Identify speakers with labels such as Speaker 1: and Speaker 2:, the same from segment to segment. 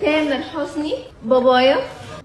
Speaker 1: تامر حسني بابايا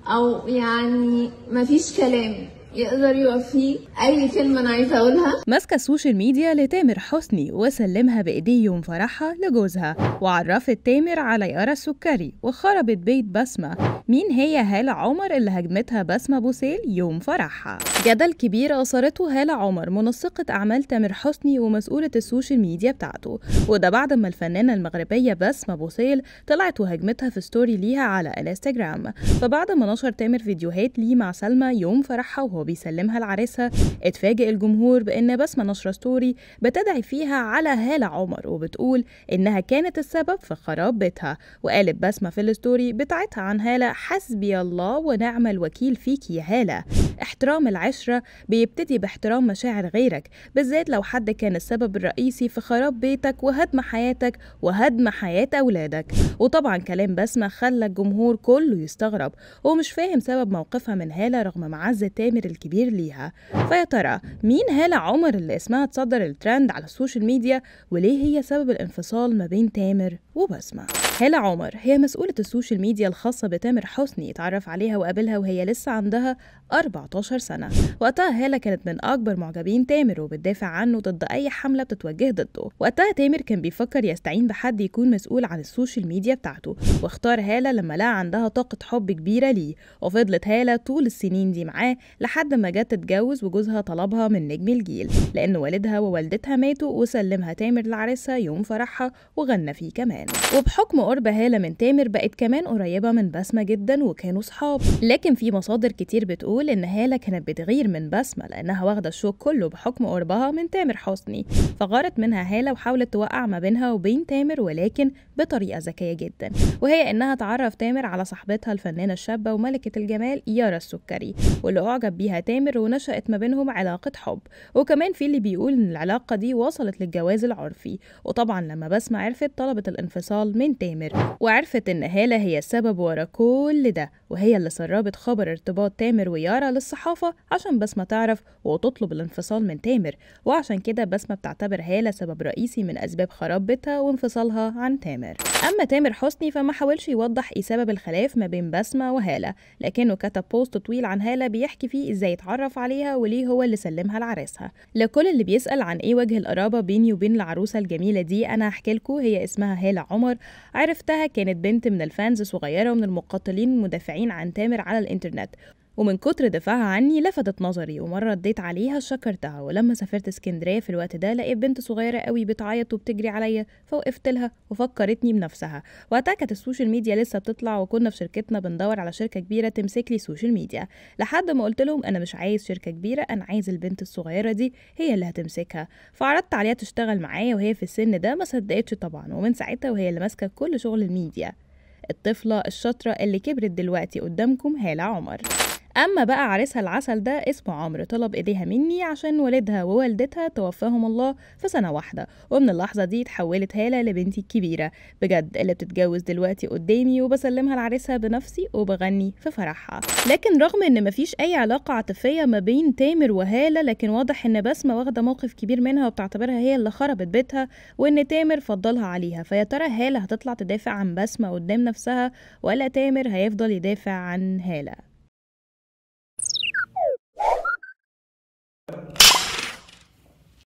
Speaker 1: او يعني مفيش كلام يقدر يوفيه اي كلمه انا عايزه اقولها ماسكه السوشيال ميديا لتامر حسني وسلمها بايديه يوم فرحها لجوزها وعرفت تامر على يارا السكري وخربت بيت بسمه مين هي هالة عمر اللي هاجمتها بسمة بوسيل يوم فرحها جدل كبير أثارته هالة عمر منسقة أعمال تامر حسني ومسؤولة السوشيال ميديا بتاعته وده بعد ما الفنانة المغربية بسمة بوسيل طلعت وهاجمتها في ستوري ليها على انستجرام فبعد ما نشر تامر فيديوهات ليه مع سلمى يوم فرحها وهو بيسلمها العريسها اتفاجئ الجمهور بأن بسمة نشرة ستوري بتدعي فيها على هالة عمر وبتقول إنها كانت السبب في خراب بيتها وقالت بسمة في الستوري بتاعتها عن هالة حسبي الله ونعم الوكيل فيكي يا هالة احترام العشرة بيبتدي باحترام مشاعر غيرك بالذات لو حد كان السبب الرئيسي في خراب بيتك وهدم حياتك وهدم حياة أولادك وطبعا كلام بسمة خلى الجمهور كله يستغرب ومش فاهم سبب موقفها من هالة رغم معزة تامر الكبير ليها فيا ترى مين هالة عمر اللي اسمها تصدر الترند على السوشيال ميديا وليه هي سبب الانفصال ما بين تامر وبسمة هالة عمر هي مسؤولة السوشيال ميديا الخاصة بتامر حسني اتعرف عليها وقابلها وهي لسه عندها 14 سنة وقتها هالة كانت من أكبر معجبين تامر وبتدافع عنه ضد أي حملة بتتوجه ضده وقتها تامر كان بيفكر يستعين بحد يكون مسؤول عن السوشيال ميديا بتاعته واختار هالة لما لقى عندها طاقة حب كبيرة ليه وفضلت هالة طول السنين دي معاه لحد لحد ما جت تتجوز وجوزها طلبها من نجم الجيل لأن والدها ووالدتها ماتوا وسلمها تامر لعريسها يوم فرحها وغنى فيه كمان وبحكم قرب هالة من تامر بقت كمان قريبة من بسمة جدا وكانوا صحاب لكن في مصادر كتير بتقول إن هالة كانت بتغير من بسمة لأنها واخدة الشوك كله بحكم قربها من تامر حسني فغارت منها هالة وحاولت توقع ما بينها وبين تامر ولكن بطريقة ذكية جدا وهي إنها تعرف تامر على صاحبتها الفنانة الشابة وملكة الجمال يارا السكري واللي أعجب بيها فيها تامر ونشأت ما بينهم علاقة حب وكمان في اللي بيقول إن العلاقة دي وصلت للجواز العرفي وطبعا لما بسمة عرفت طلبت الانفصال من تامر وعرفت إن هالة هي السبب ورا كل ده وهي اللي سربت خبر ارتباط تامر ويارا للصحافة عشان بسمة تعرف وتطلب الانفصال من تامر وعشان كده بسمة بتعتبر هالة سبب رئيسي من أسباب خراب بيتها وانفصالها عن تامر أما تامر حسني فما حاولش يوضح إيه سبب الخلاف ما بين بسمة وهالة لكنه كتب بوست طويل عن هالة بيحكي فيه ازاي اتعرف عليها وليه هو اللي سلمها لعريسها لكل اللي بيسال عن ايه وجه القرابه بيني وبين العروسه الجميله دي انا هحكي لكم هي اسمها هاله عمر عرفتها كانت بنت من الفانز صغيره ومن المقاتلين المدافعين عن تامر على الانترنت ومن كتر دفاعها عني لفتت نظري ومرة اديت عليها شكرتها ولما سافرت اسكندرية في الوقت ده لقيت بنت صغيرة قوي بتعيط وبتجري عليا فوقفت لها وفكرتني بنفسها وقتها كانت السوشيال ميديا لسه بتطلع وكنا في شركتنا بندور على شركة كبيرة تمسك لي سوشيال ميديا لحد ما قلت لهم أنا مش عايز شركة كبيرة أنا عايز البنت الصغيرة دي هي اللي هتمسكها فعرضت عليها تشتغل معايا وهي في السن ده ما صدقتش طبعا ومن ساعتها وهي اللي ماسكة كل شغل الميديا الطفلة الشاطرة اللي كبرت دلوقتي قدامكم هالة عمر أما بقى عريسها العسل ده اسمه عمرو طلب إيديها مني عشان والدها ووالدتها توفاهم الله في سنة واحدة ومن اللحظة دي اتحولت هالة لبنتي الكبيرة بجد اللي بتتجوز دلوقتي قدامي وبسلمها لعريسها بنفسي وبغني في فرحها لكن رغم إن مفيش أي علاقة عاطفية ما بين تامر وهالة لكن واضح إن بسمة واخدة موقف كبير منها وبتعتبرها هي اللي خربت بيتها وإن تامر فضلها عليها فيا ترى هالة هتطلع تدافع عن بسمة قدام نفسها ولا تامر هيفضل يدافع عن هالة